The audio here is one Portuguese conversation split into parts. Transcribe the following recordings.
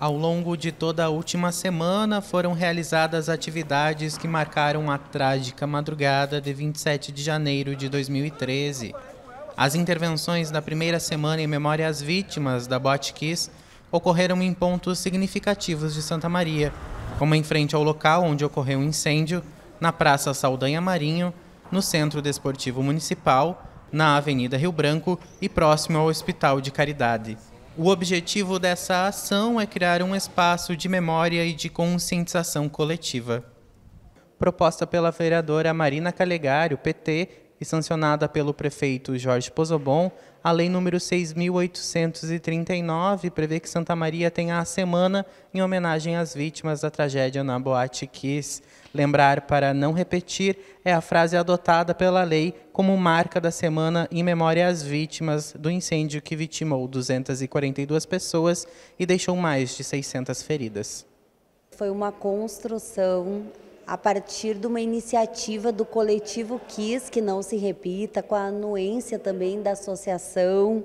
Ao longo de toda a última semana foram realizadas atividades que marcaram a trágica madrugada de 27 de janeiro de 2013. As intervenções da primeira semana em memória às vítimas da Botkiss ocorreram em pontos significativos de Santa Maria, como em frente ao local onde ocorreu o um incêndio, na Praça Saldanha Marinho, no Centro Desportivo Municipal, na Avenida Rio Branco e próximo ao Hospital de Caridade. O objetivo dessa ação é criar um espaço de memória e de conscientização coletiva proposta pela vereadora Marina Calegari, PT, e sancionada pelo prefeito Jorge Pozobon, a Lei número 6.839 prevê que Santa Maria tenha a semana em homenagem às vítimas da tragédia na Boate Kiss. Lembrar para não repetir é a frase adotada pela lei como marca da semana em memória às vítimas do incêndio que vitimou 242 pessoas e deixou mais de 600 feridas. Foi uma construção a partir de uma iniciativa do coletivo Quis, que não se repita, com a anuência também da Associação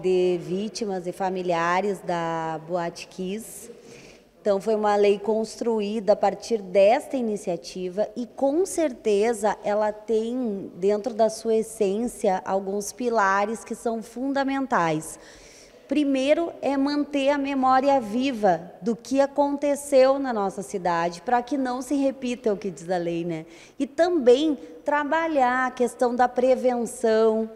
de Vítimas e Familiares da Boate Quis. Então, foi uma lei construída a partir desta iniciativa e, com certeza, ela tem, dentro da sua essência, alguns pilares que são fundamentais Primeiro é manter a memória viva do que aconteceu na nossa cidade, para que não se repita o que diz a lei, né? E também trabalhar a questão da prevenção,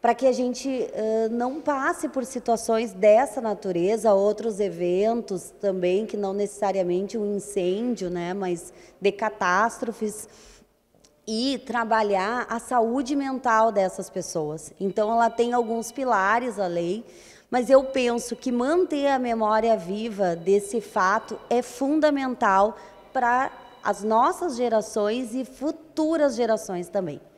para que a gente uh, não passe por situações dessa natureza, outros eventos também, que não necessariamente um incêndio, né? Mas de catástrofes e trabalhar a saúde mental dessas pessoas. Então, ela tem alguns pilares a lei, mas eu penso que manter a memória viva desse fato é fundamental para as nossas gerações e futuras gerações também.